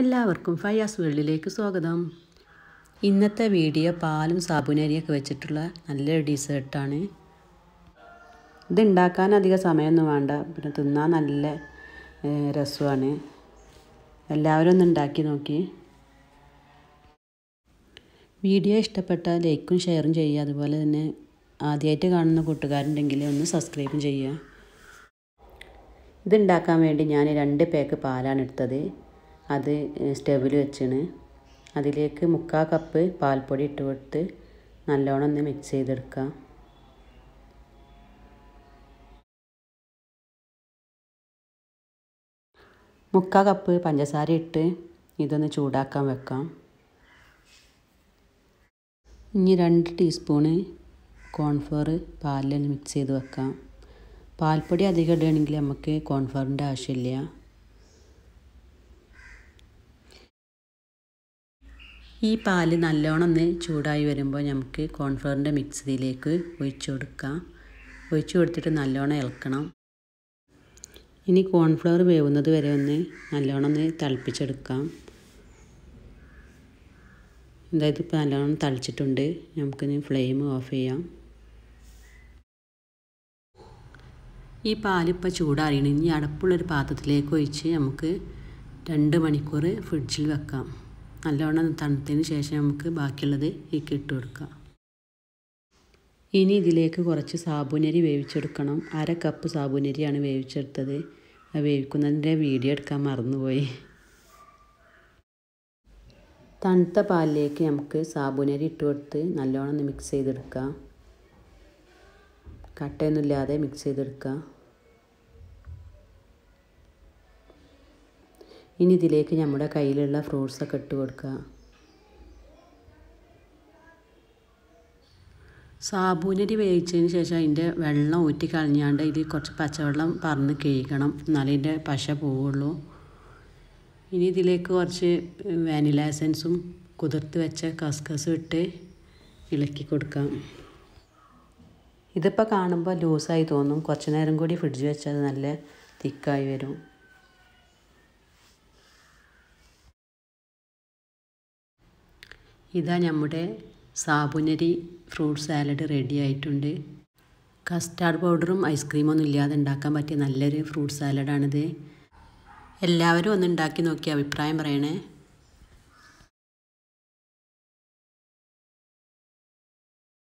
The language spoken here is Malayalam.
എല്ലാവർക്കും ഫയാസ് വേൾഡിലേക്ക് സ്വാഗതം ഇന്നത്തെ വീഡിയോ പാലും സാബുനരിയൊക്കെ വെച്ചിട്ടുള്ള നല്ലൊരു ഡിസേർട്ടാണ് ഇത് ഉണ്ടാക്കാൻ അധികം സമയമൊന്നും വേണ്ട പിന്നെ തിന്നാൻ നല്ല രസമാണ് എല്ലാവരും ഒന്ന് ഉണ്ടാക്കി നോക്കി വീഡിയോ ഇഷ്ടപ്പെട്ടാൽ ലൈക്കും ഷെയറും ചെയ്യുക അതുപോലെ തന്നെ ആദ്യമായിട്ട് കാണുന്ന കൂട്ടുകാരുണ്ടെങ്കിൽ ഒന്ന് സബ്സ്ക്രൈബും ചെയ്യുക ഇതുണ്ടാക്കാൻ വേണ്ടി ഞാൻ രണ്ട് പേക്ക് പാലാണ് എടുത്തത് അത് സ്റ്റവിൽ വെച്ചാണ് അതിലേക്ക് മുക്കാൽ കപ്പ് പാൽപ്പൊടി ഇട്ട് കൊടുത്ത് നല്ലോണം ഒന്ന് മിക്സ് ചെയ്തെടുക്കാം മുക്കാൽ കപ്പ് പഞ്ചസാര ഇട്ട് ഇതൊന്ന് ചൂടാക്കാൻ വെക്കാം ഇനി രണ്ട് ടീസ്പൂണ് കോൺഫ്ലോർ പാലിൽ മിക്സ് ചെയ്ത് വെക്കാം പാൽപ്പൊടി അധികം ഇടുകയാണെങ്കിൽ നമുക്ക് കോൺഫ്ലോറിൻ്റെ ആവശ്യമില്ല ഈ പാല് നല്ലോണം ഒന്ന് ചൂടായി വരുമ്പോൾ നമുക്ക് കോൺഫ്ലോറിൻ്റെ മിക്സിയിലേക്ക് ഒഴിച്ചു കൊടുക്കാം ഒഴിച്ചു കൊടുത്തിട്ട് നല്ലോണം ഇളക്കണം ഇനി കോൺഫ്ലവർ വേവുന്നത് വരെ ഒന്ന് നല്ലോണം ഒന്ന് തിളപ്പിച്ചെടുക്കാം അതായത് ഇപ്പോൾ നല്ലോണം തളിച്ചിട്ടുണ്ട് നമുക്കിനി ഫ്ലെയിം ഓഫ് ചെയ്യാം ഈ പാലിപ്പോൾ ചൂടാറിയണം ഇനി അടുപ്പുള്ളൊരു പാത്രത്തിലേക്ക് ഒഴിച്ച് നമുക്ക് രണ്ട് മണിക്കൂർ ഫ്രിഡ്ജിൽ വെക്കാം നല്ലവണ്ണം തണുത്തതിന് ശേഷം നമുക്ക് ബാക്കിയുള്ളത് ഇതിലേക്ക് ഇട്ട് കൊടുക്കുക ഇനി ഇതിലേക്ക് കുറച്ച് സാബുനരി വേവിച്ചെടുക്കണം അര കപ്പ് സാബുനരിയാണ് വേവിച്ചെടുത്തത് വേവിക്കുന്നതിൻ്റെ വീഡിയോ എടുക്കാൻ മറന്നുപോയി തണുത്ത പാലിലേക്ക് നമുക്ക് സാബുനരി ഇട്ട് കൊടുത്ത് നല്ലോണം മിക്സ് ചെയ്തെടുക്കാം കട്ടയൊന്നുമില്ലാതെ മിക്സ് ചെയ്തെടുക്കാം ഇനി ഇതിലേക്ക് നമ്മുടെ കയ്യിലുള്ള ഒക്കെ ഇട്ട് കൊടുക്കുക സാബൂനരി വേവിച്ചതിന് ശേഷം അതിൻ്റെ വെള്ളം ഊറ്റി കളഞ്ഞാണ്ട് ഇതിൽ കുറച്ച് പച്ചവെള്ളം പറന്ന് കഴിക്കണം എന്നാലേ ഇതിൻ്റെ പശ പോവുള്ളൂ ഇനി ഇതിലേക്ക് കുറച്ച് വാനില എസൻസും കുതിർത്ത് വെച്ച കസ്കസും ഇട്ട് ഇളക്കി കൊടുക്കാം ഇതിപ്പോൾ കാണുമ്പോൾ ലൂസായി തോന്നും കുറച്ച് നേരം കൂടി ഫ്രിഡ്ജ് വെച്ചാൽ നല്ല തിക്കായി വരും ഇതാ നമ്മുടെ സാബുനരി ഫ്രൂട്ട് സാലഡ് റെഡി ആയിട്ടുണ്ട് കസ്റ്റാർഡ് പൗഡറും ഐസ്ക്രീമൊന്നും ഇല്ലാതെ ഉണ്ടാക്കാൻ പറ്റിയ നല്ലൊരു ഫ്രൂട്ട് സാലഡാണിത് എല്ലാവരും ഒന്ന് ഉണ്ടാക്കി നോക്കി അഭിപ്രായം പറയണേ